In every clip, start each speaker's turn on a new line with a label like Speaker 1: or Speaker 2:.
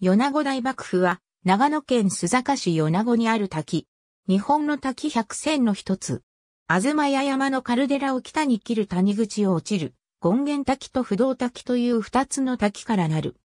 Speaker 1: 米子大幕府は、長野県須坂市米子にある滝。日本の滝百選の一つ。あずまや山のカルデラを北に切る谷口を落ちる、権現滝と不動滝という二つの滝からなる。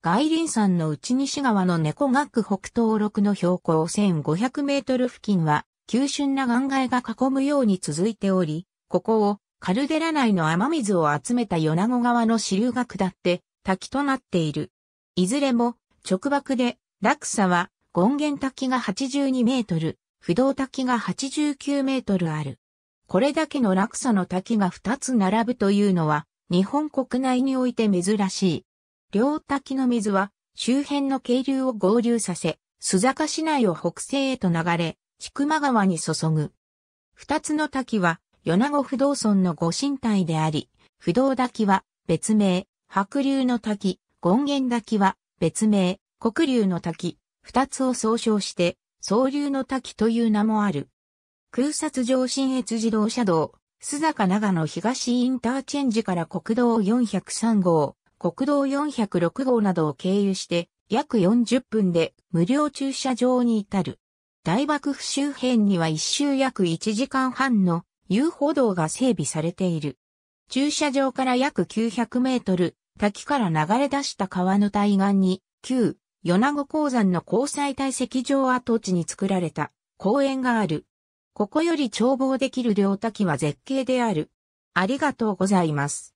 Speaker 1: 外輪山の内西側の猫岳北東六の標高1500メートル付近は、急峻な岩崖が囲むように続いており、ここをカルデラ内の雨水を集めた米子川の支流が下って滝となっている。いずれも直爆で、落差は、権現滝が82メートル、不動滝が89メートルある。これだけの落差の滝が2つ並ぶというのは、日本国内において珍しい。両滝の水は、周辺の渓流を合流させ、須坂市内を北西へと流れ、千曲川に注ぐ。二つの滝は、米子不動村のご神体であり、不動滝は別名、白流の滝、権現滝は別名、黒竜の滝、二つを総称して、総流の滝という名もある。空撮上新越自動車道、須坂長野東インターチェンジから国道403号、国道406号などを経由して、約40分で無料駐車場に至る。大爆府周辺には一周約1時間半の遊歩道が整備されている。駐車場から約900メートル、滝から流れ出した川の対岸に、旧、米子鉱山の交際堆積場跡地に作られた公園がある。ここより眺望できる両滝は絶景である。ありがとう
Speaker 2: ございます。